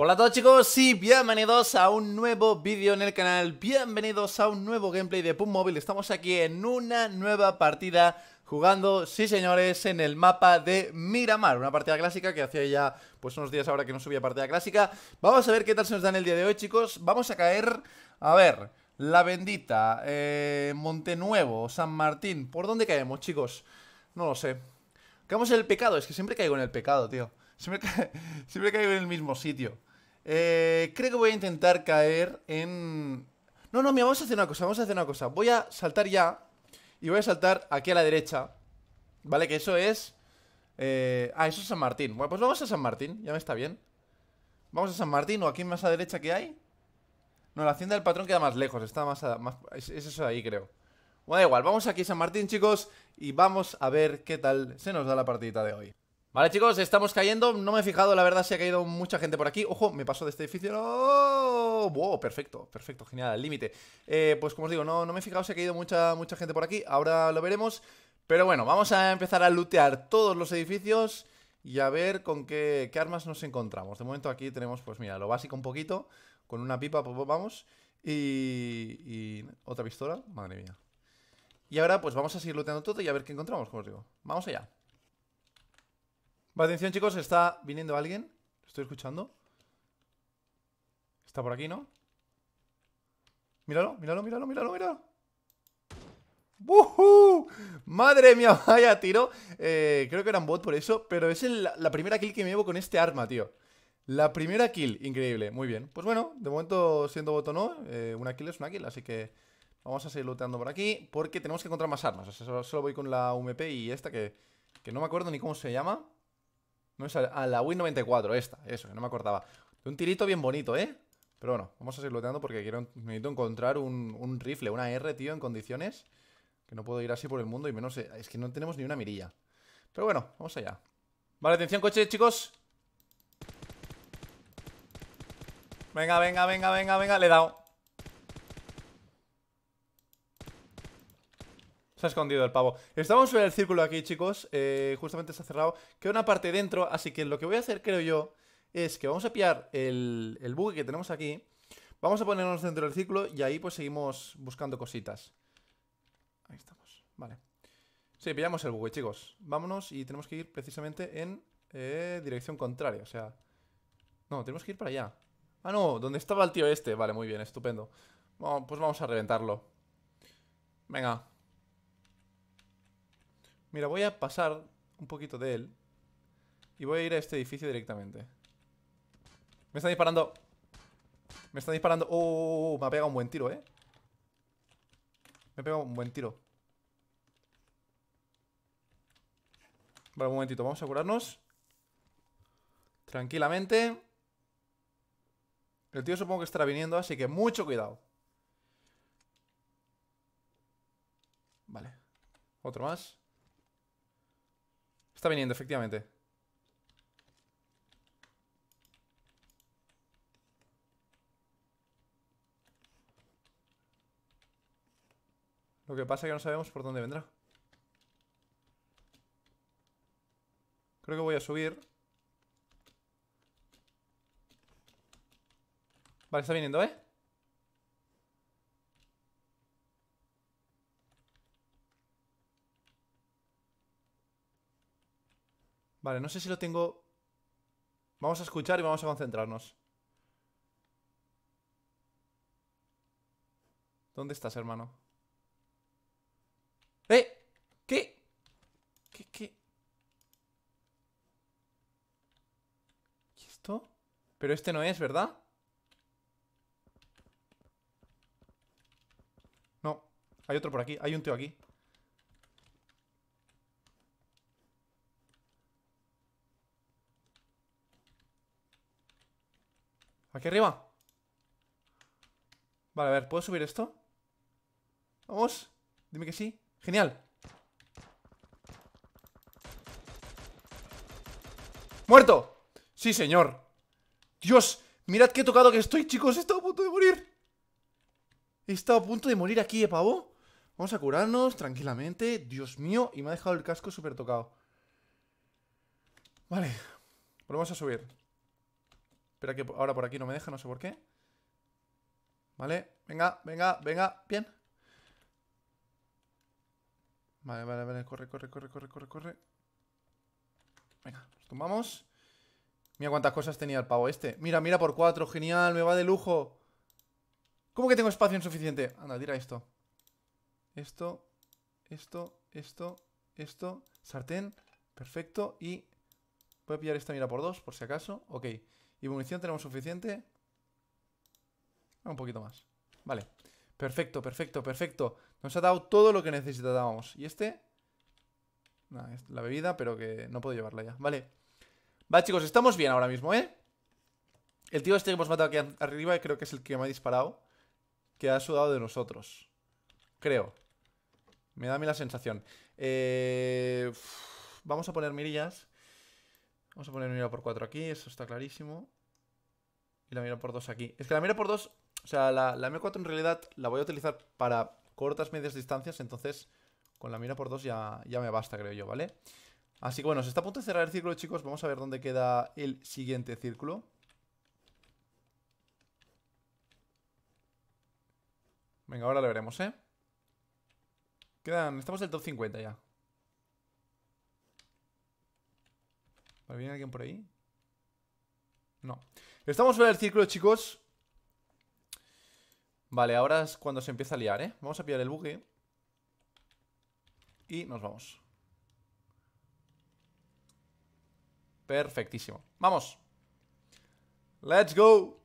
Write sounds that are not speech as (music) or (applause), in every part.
Hola a todos chicos y bienvenidos a un nuevo vídeo en el canal, bienvenidos a un nuevo gameplay de PUM Estamos aquí en una nueva partida jugando, sí señores, en el mapa de Miramar Una partida clásica que hacía ya pues unos días ahora que no subía partida clásica Vamos a ver qué tal se nos da en el día de hoy chicos, vamos a caer, a ver, La Bendita, eh, Montenuevo, San Martín ¿Por dónde caemos chicos? No lo sé Caemos en el pecado, es que siempre caigo en el pecado tío siempre, (laughs) caigo en el mismo sitio. Eh, creo que voy a intentar caer en... No, no, mira, vamos a hacer una cosa, vamos a hacer una cosa Voy a saltar ya Y voy a saltar aquí a la derecha Vale, que eso es... Eh... Ah, eso es San Martín Bueno, pues vamos a San Martín, ya me está bien Vamos a San Martín, o aquí más a derecha que hay No, la hacienda del patrón queda más lejos Está más... A... más... Es, eso de ahí, creo Bueno, da igual, vamos aquí a San Martín, chicos Y vamos a ver qué tal se nos da la partidita de hoy Vale, chicos, estamos cayendo. No me he fijado, la verdad, se ha caído mucha gente por aquí. Ojo, me paso de este edificio. ¡Oh! ¡Wow! Perfecto, perfecto, genial, al límite. Eh, pues como os digo, no, me he fijado se ha caído mucha, mucha gente por aquí. Ahora lo veremos. Pero bueno, vamos a empezar a lootear todos los edificios y a ver con qué, qué armas nos encontramos. De momento aquí tenemos, pues mira, lo básico un poquito. Con una pipa, pues vamos. Y, y otra pistola. Madre mía. Y ahora pues vamos a seguir looteando todo y a ver qué encontramos, como os digo. Vamos allá atención, chicos, está viniendo alguien. Estoy escuchando. Está por aquí, ¿no? Míralo, míralo, míralo, míralo, míralo. ¡Wuhu! Madre mía, (laughs) vaya tiro. Eh, creo que era un bot por eso, pero es la primera kill que me llevo con este arma, tío. La primera kill, increíble, muy bien. Pues bueno, de momento siendo bot o no, eh, una kill es una kill, así que vamos a seguir looteando por aquí porque tenemos que encontrar más armas. O sea, solo, voy con la UMP y esta que, que no me acuerdo ni cómo se llama. No es a, la Win 94, esta, eso, que no me acordaba. Un tirito bien bonito, ¿eh? Pero bueno, vamos a seguir loteando porque quiero, necesito encontrar un, un, rifle, una R, tío, en condiciones. Que no puedo ir así por el mundo y menos... Eh, es que no tenemos ni una mirilla. Pero bueno, vamos allá. Vale, atención, coche, chicos. Venga, venga, venga, venga, venga. Le he dado. Se ha escondido el pavo. Estamos en el círculo aquí, chicos. Eh, justamente justamente ha cerrado. Queda una parte dentro, así que lo que voy a hacer, creo yo, es que vamos a pillar el, el que tenemos aquí. Vamos a ponernos dentro del círculo y ahí pues seguimos buscando cositas. Ahí estamos. Vale. Sí, pillamos el bug chicos. Vámonos y tenemos que ir precisamente en eh, dirección contraria, o sea... No, tenemos que ir para allá. Ah, no, donde estaba el tío este. Vale, muy bien, estupendo. pues vamos a reventarlo. Venga, Mira, voy a pasar un poquito de él. Y voy a ir a este edificio directamente. Me está disparando. Me está disparando. Oh, oh, oh, oh, me ha pegado un buen tiro, eh. Me ha pegado un buen tiro. Vale, un momentito. Vamos a curarnos. Tranquilamente. El tío supongo que estará viniendo, así que mucho cuidado. Vale. Otro más. Está viniendo, efectivamente. Lo que pasa es que no sabemos por dónde vendrá. Creo que voy a subir. Vale, está viniendo, ¿eh? Vale, no sé si lo tengo... Vamos a escuchar y vamos a concentrarnos. ¿Dónde estás, hermano? ¡Eh! ¿Qué? ¿Qué, qué? ¿Y esto? Pero este no es, ¿verdad? No, hay otro por aquí, hay un tío aquí Aquí arriba Vale, a ver, ¿puedo subir esto? Vamos Dime que sí Genial ¡Muerto! Sí, señor Dios, mirad qué tocado que estoy, chicos He estado a punto de morir He estado a punto de morir aquí, eh, pavo Vamos a curarnos tranquilamente Dios mío, y me ha dejado el casco súper tocado Vale, volvemos a subir Espera que ahora por aquí no me deja, no sé por qué. Vale, venga, venga, venga, bien. Vale, vale, vale, corre, corre, corre, corre, corre, corre. Venga, nos tomamos Mira cuántas cosas tenía el pavo este. Mira, mira por cuatro, genial, me va de lujo. ¿Cómo que tengo espacio insuficiente? Anda, tira esto. Esto, esto, esto, esto. Sartén, perfecto. Y voy a pillar esta mira por dos, por si acaso. Ok. ¿Y munición tenemos suficiente? un poquito más. Vale. Perfecto, perfecto, perfecto. Nos ha dado todo lo que necesitábamos. ¿Y este? la bebida, pero que no puedo llevarla ya. Vale. Va, chicos, estamos bien ahora mismo, ¿eh? El tío este que hemos matado aquí arriba creo que es el que me ha disparado. Que ha sudado de nosotros. Creo. Me da a mí la sensación. Eh... vamos a poner mirillas. Vamos a poner mira por 4 aquí, eso está clarísimo. Y la mira por 2 aquí. Es que la mira por 2, o sea, la, M4 en realidad la voy a utilizar para cortas, medias distancias, entonces con la mira por 2 ya, ya me basta, creo yo, ¿vale? Así que bueno, se está a punto de cerrar el círculo, chicos. Vamos a ver dónde queda el siguiente círculo. Venga, ahora lo veremos, ¿eh? Quedan... Estamos en el top 50 ya. ¿Viene alguien por ahí? No. Estamos fuera del círculo, chicos. Vale, ahora es cuando se empieza a liar, ¿eh? Vamos a pillar el buggy Y nos vamos. Perfectísimo. ¡Vamos! ¡Let's go!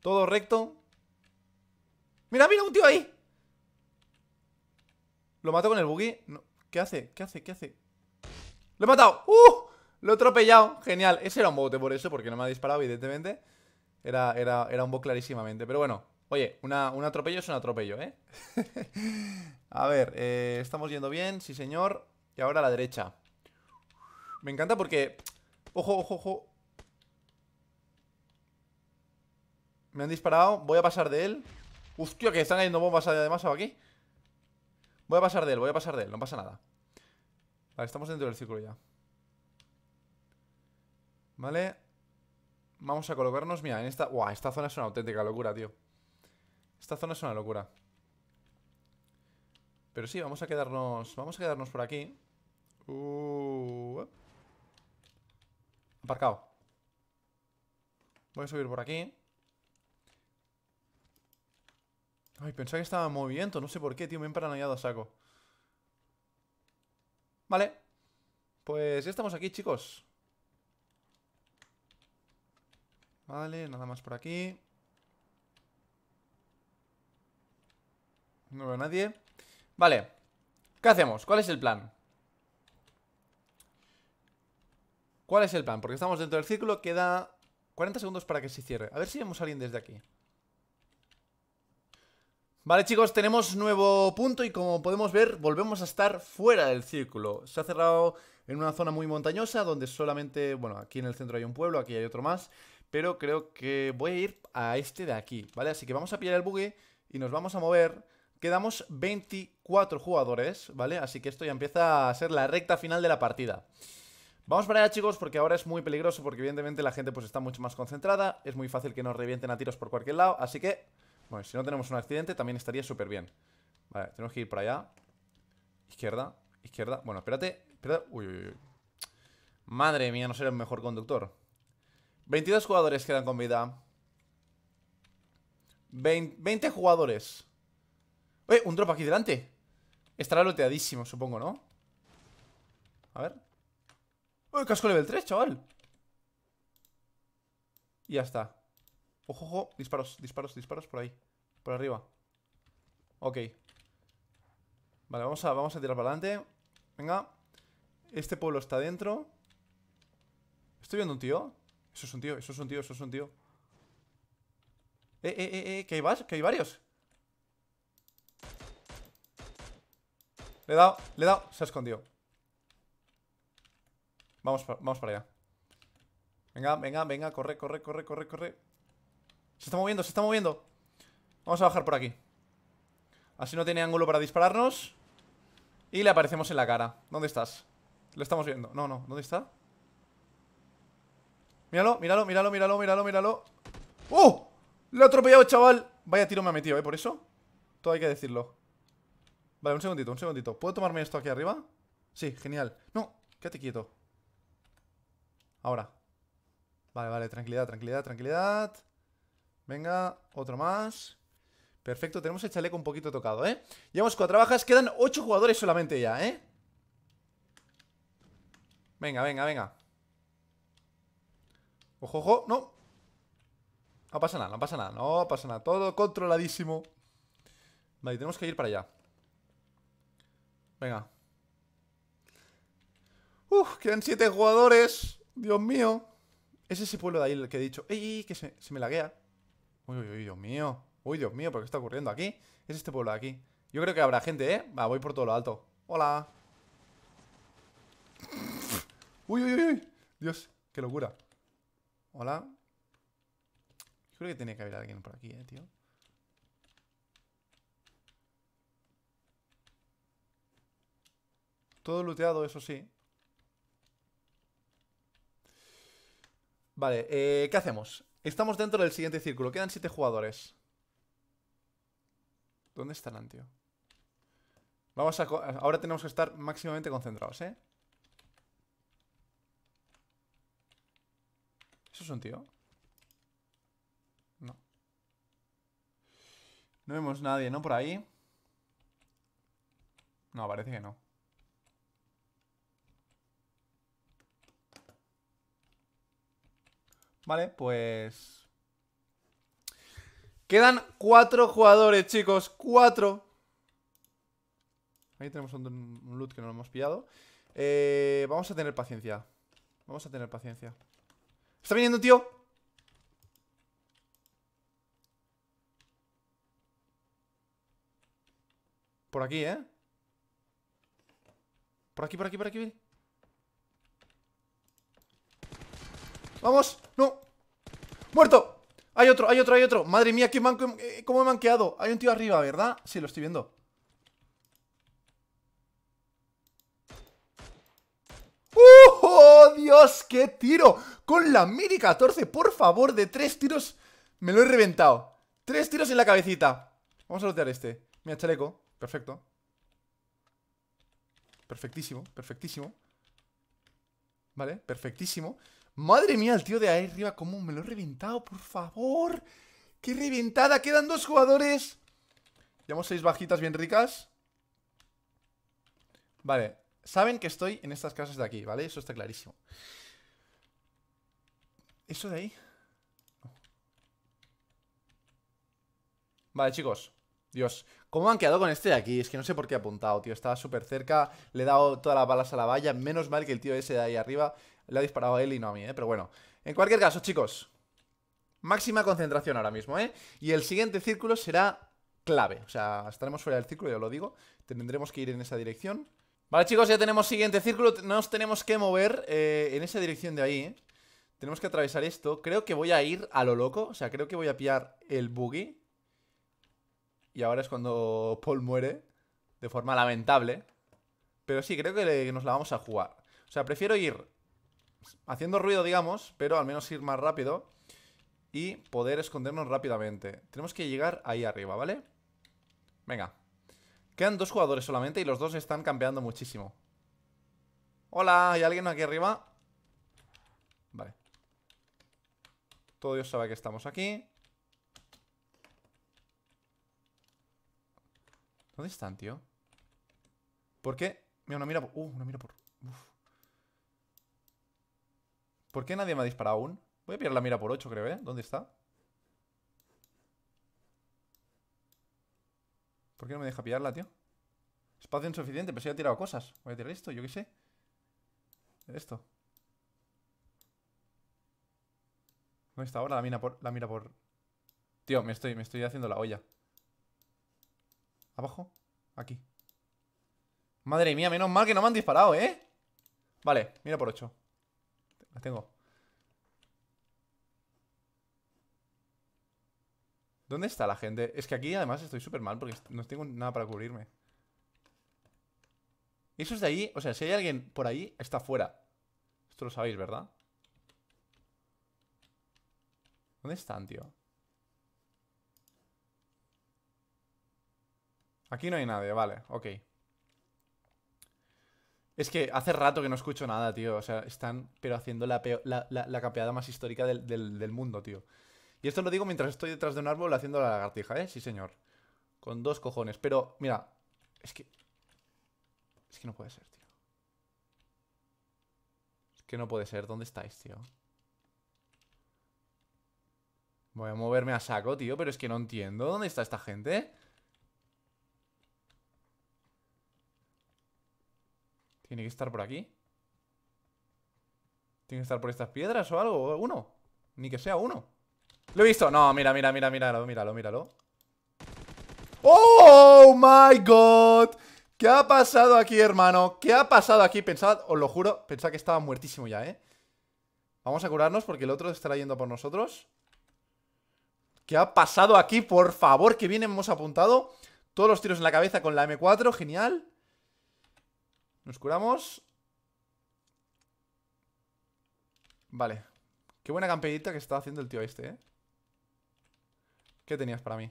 Todo recto. ¡Mira, mira! ¡Un tío ahí! ¿Lo mato con el buggy? ¿Qué hace? ¿Qué hace? ¿Qué hace? ¡Lo he matado! ¡Uh! Lo he atropellado. Genial. Ese era un bote por eso, porque no me ha disparado, evidentemente. Era, era, un bote clarísimamente. Pero bueno, oye, un atropello es un atropello, ¿eh? (laughs) a ver, eh, estamos yendo bien, sí señor. Y ahora a la derecha. Me encanta porque... Ojo, ojo, ojo. Me han disparado. Voy a pasar de él. Hostia, que están cayendo bombas además aquí. Voy a pasar de él, voy a pasar de él. No pasa nada. Vale, estamos dentro del círculo ya. Vale. Vamos a colocarnos, mira, en esta... Buah, esta zona es una auténtica locura, tío. Esta zona es una locura. Pero sí, vamos a quedarnos... Vamos a quedarnos por aquí. Uh... Aparcado. Voy a subir por aquí. Ay, pensaba que estaba moviendo, movimiento. No sé por qué, tío. Me he paranoiado a saco. Vale. Pues ya estamos aquí, chicos. Vale, nada más por aquí. No veo a nadie. Vale. ¿Qué hacemos? ¿Cuál es el plan? ¿Cuál es el plan? Porque estamos dentro del círculo, queda 40 segundos para que se cierre. A ver si vemos a alguien desde aquí. Vale chicos, tenemos nuevo punto y como podemos ver volvemos a estar fuera del círculo Se ha cerrado en una zona muy montañosa donde solamente, bueno, aquí en el centro hay un pueblo, aquí hay otro más Pero creo que voy a ir a este de aquí, ¿vale? Así que vamos a pillar el buggy y nos vamos a mover Quedamos 24 jugadores, ¿vale? Así que esto ya empieza a ser la recta final de la partida Vamos para allá chicos porque ahora es muy peligroso porque evidentemente la gente pues está mucho más concentrada Es muy fácil que nos revienten a tiros por cualquier lado, así que... Bueno, si no tenemos un accidente también estaría súper bien Vale, tenemos que ir para allá Izquierda, izquierda Bueno, espérate, espérate Madre mía, no seré el mejor conductor 22 jugadores quedan con vida 20, jugadores ¡Eh! Un drop aquí delante Estará loteadísimo, supongo, ¿no? A ver ¡Uy, Casco level 3, chaval Y ya está Ojo, ojo, disparos, disparos, disparos por ahí Por arriba Ok Vale, vamos a, vamos a tirar para adelante Venga Este pueblo está dentro Estoy viendo un tío Eso es un tío, eso es un tío, eso es un tío Eh, eh, eh, eh que hay, que hay varios Le he dado, le he dado Se ha escondido Vamos, vamos para allá Venga, venga, venga, corre, corre, corre, corre, corre se está moviendo, se está moviendo Vamos a bajar por aquí Así no tiene ángulo para dispararnos Y le aparecemos en la cara ¿Dónde estás? Lo estamos viendo No, no, ¿dónde está? Míralo, míralo, míralo, míralo, míralo, míralo ¡Oh! Lo he atropellado, chaval Vaya tiro me ha metido, ¿eh? Por eso Todo hay que decirlo Vale, un segundito, un segundito ¿Puedo tomarme esto aquí arriba? Sí, genial No, quédate quieto Ahora Vale, vale, tranquilidad, tranquilidad, tranquilidad Venga, otro más. Perfecto, tenemos el chaleco un poquito tocado, ¿eh? Llevamos cuatro bajas, quedan ocho jugadores solamente ya, ¿eh? Venga, venga, venga. Ojo, ojo, no. No pasa nada, no pasa nada, no pasa nada. Todo controladísimo. Vale, tenemos que ir para allá. Venga. Uf, quedan siete jugadores. Dios mío. Es ese pueblo de ahí el que he dicho. ¡Ey, que se, se me laguea! Uy, uy, uy, Dios mío. Uy, Dios mío, ¿por qué está ocurriendo aquí? Es este pueblo de aquí. Yo creo que habrá gente, ¿eh? Va, voy por todo lo alto. Hola. Uy, uy, uy, Dios, qué locura. Hola. creo que tiene que haber alguien por aquí, eh, tío. Todo looteado, eso sí. Vale, eh, ¿qué hacemos? Estamos dentro del siguiente círculo. Quedan siete jugadores. ¿Dónde estarán, tío? Vamos a... Ahora tenemos que estar máximamente concentrados, ¿eh? ¿Eso es un tío? No. No vemos nadie, ¿no? Por ahí. No, parece que no. ¿Vale? Pues... Quedan cuatro jugadores, chicos. Cuatro. Ahí tenemos un, loot que no lo hemos pillado. Eh, vamos a tener paciencia. Vamos a tener paciencia. ¿Está viniendo, tío? Por aquí, ¿eh? Por aquí, por aquí, por aquí, Vamos, no Muerto Hay otro, hay otro, hay otro Madre mía, qué manco, eh, cómo he manqueado Hay un tío arriba, ¿verdad? Sí, lo estoy viendo ¡Uh! Dios! ¡Qué tiro! Con la mini 14, por favor, de tres tiros Me lo he reventado Tres tiros en la cabecita Vamos a lootear este Mira, chaleco, perfecto Perfectísimo, perfectísimo Vale, perfectísimo Madre mía, el tío de ahí arriba, cómo me lo he reventado, por favor. ¡Qué reventada! Quedan dos jugadores. Llevamos seis bajitas bien ricas. Vale, saben que estoy en estas casas de aquí, ¿vale? Eso está clarísimo. ¿Eso de ahí? Vale, chicos. Dios, ¿cómo han quedado con este de aquí? Es que no sé por qué he apuntado, tío. Estaba súper cerca, le he dado todas las balas a la valla. Menos mal que el tío ese de ahí arriba le ha disparado a él y no a mí, ¿eh? Pero bueno. En cualquier caso, chicos. Máxima concentración ahora mismo, ¿eh? Y el siguiente círculo será clave. O sea, estaremos fuera del círculo, ya lo digo. Tendremos que ir en esa dirección. Vale, chicos, ya tenemos siguiente círculo. Nos tenemos que mover eh, en esa dirección de ahí. ¿eh? Tenemos que atravesar esto. Creo que voy a ir a lo loco. O sea, creo que voy a pillar el buggy. Y ahora es cuando Paul muere. De forma lamentable. Pero sí, creo que nos la vamos a jugar. O sea, prefiero ir haciendo ruido, digamos, pero al menos ir más rápido y poder escondernos rápidamente. Tenemos que llegar ahí arriba, ¿vale? Venga. Quedan dos jugadores solamente y los dos están campeando muchísimo. Hola, ¿hay alguien aquí arriba? Vale. Todo Dios sabe que estamos aquí. ¿Dónde están, tío? ¿Por qué? Mira, una mira por... Uh, una mira por... Uf. ¿Por qué nadie me ha disparado aún? Voy a pillar la mira por 8, creo, ¿eh? ¿Dónde está? ¿Por qué no me deja pillarla, tío? Espacio insuficiente, pero se ha tirado cosas. Voy a tirar esto, yo qué sé. Esto. ¿Dónde está ahora? La mira por. La mira por. Tío, me estoy, me estoy haciendo la olla. Abajo. Aquí. Madre mía, menos mal que no me han disparado, ¿eh? Vale, mira por 8. La tengo. ¿Dónde está la gente? Es que aquí además estoy súper mal porque no tengo nada para cubrirme. Eso es de ahí, o sea, si hay alguien por ahí, está fuera. Esto lo sabéis, ¿verdad? ¿Dónde están, tío? Aquí no hay nadie, vale, ok. Es que hace rato que no escucho nada, tío. O sea, están, pero haciendo la, la, capeada más histórica del, mundo, tío. Y esto lo digo mientras estoy detrás de un árbol haciendo la lagartija, ¿eh? Sí, señor. Con dos cojones. Pero, mira, es que... Es que no puede ser, tío. Es que no puede ser. ¿Dónde estáis, tío? Voy a moverme a saco, tío, pero es que no entiendo. ¿Dónde está esta gente? Tiene que estar por aquí. Tiene que estar por estas piedras o algo. Uno. Ni que sea uno. Lo he visto. No, mira, mira, mira, míralo, míralo, míralo. ¡Oh, my God! ¿Qué ha pasado aquí, hermano? ¿Qué ha pasado aquí? Pensad, os lo juro, pensad que estaba muertísimo ya, ¿eh? Vamos a curarnos porque el otro estará yendo por nosotros. ¿Qué ha pasado aquí? Por favor, que bien hemos apuntado. Todos los tiros en la cabeza con la M4, genial. Nos curamos Vale Qué buena campeñita que está haciendo el tío este, ¿eh? ¿Qué tenías para mí?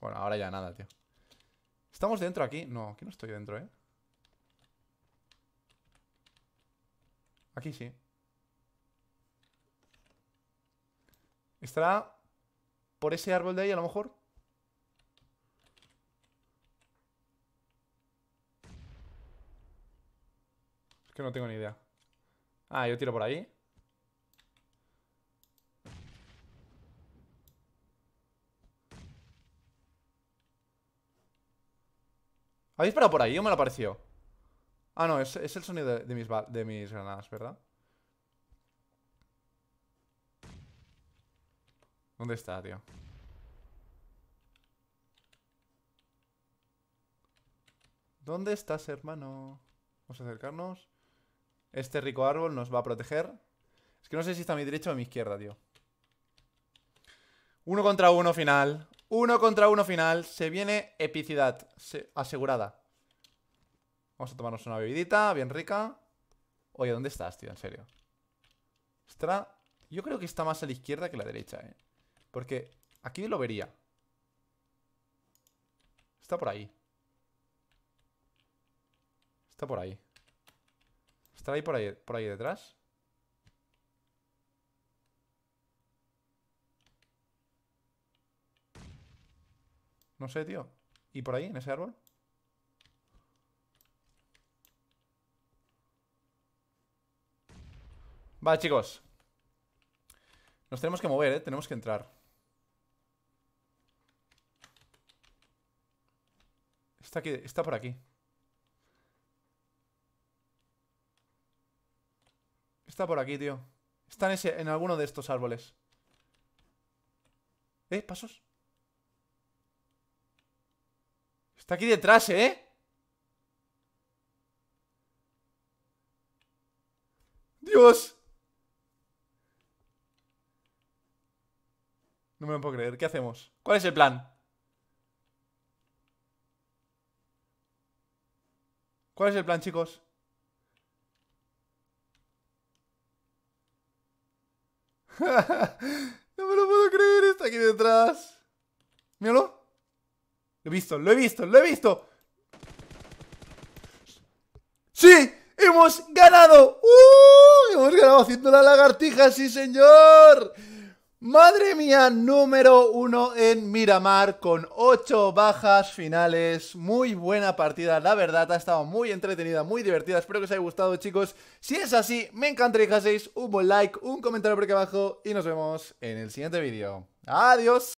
Bueno, ahora ya nada, tío ¿Estamos dentro aquí? No, aquí no estoy dentro, ¿eh? Aquí sí Estará por ese árbol de ahí, a lo mejor no tengo ni idea. Ah, yo tiro por ahí. ¿Habéis disparado por ahí o me lo apareció? Ah, no, es, el sonido de, de, mis, de mis granadas, ¿verdad? ¿Dónde está, tío? ¿Dónde estás, hermano? Vamos a acercarnos este rico árbol nos va a proteger. Es que no sé si está a mi derecha o a mi izquierda, tío. Uno contra uno final. Uno contra uno final. Se viene epicidad asegurada. Vamos a tomarnos una bebidita bien rica. Oye, ¿dónde estás, tío? En serio. Estará... Yo creo que está más a la izquierda que a la derecha, ¿eh? Porque aquí lo vería. Está por ahí. Está por ahí. ¿Estará ahí por ahí, por ahí detrás? No sé, tío. ¿Y por ahí, en ese árbol? Vale, chicos. Nos tenemos que mover, ¿eh? Tenemos que entrar. Está, aquí, está por aquí. Está por aquí, tío. Está en, ese, en alguno de estos árboles. ¿Eh? ¿Pasos? Está aquí detrás, ¿eh? ¡Dios! No me lo puedo creer. ¿Qué hacemos? ¿Cuál es el plan? ¿Cuál es el plan, chicos? (laughs) no me lo puedo creer, está aquí detrás. Míralo. Lo he visto, lo he visto, lo he visto. ¡Sí! ¡Hemos ganado! ¡Uh! ¡Hemos ganado haciendo la lagartija, sí señor! Madre mía, número uno en Miramar con ocho bajas finales. Muy buena partida, la verdad, ha estado muy entretenida, muy divertida. Espero que os haya gustado, chicos. Si es así, me encantaría que hacéis un buen like, un comentario por aquí abajo y nos vemos en el siguiente vídeo. Adiós.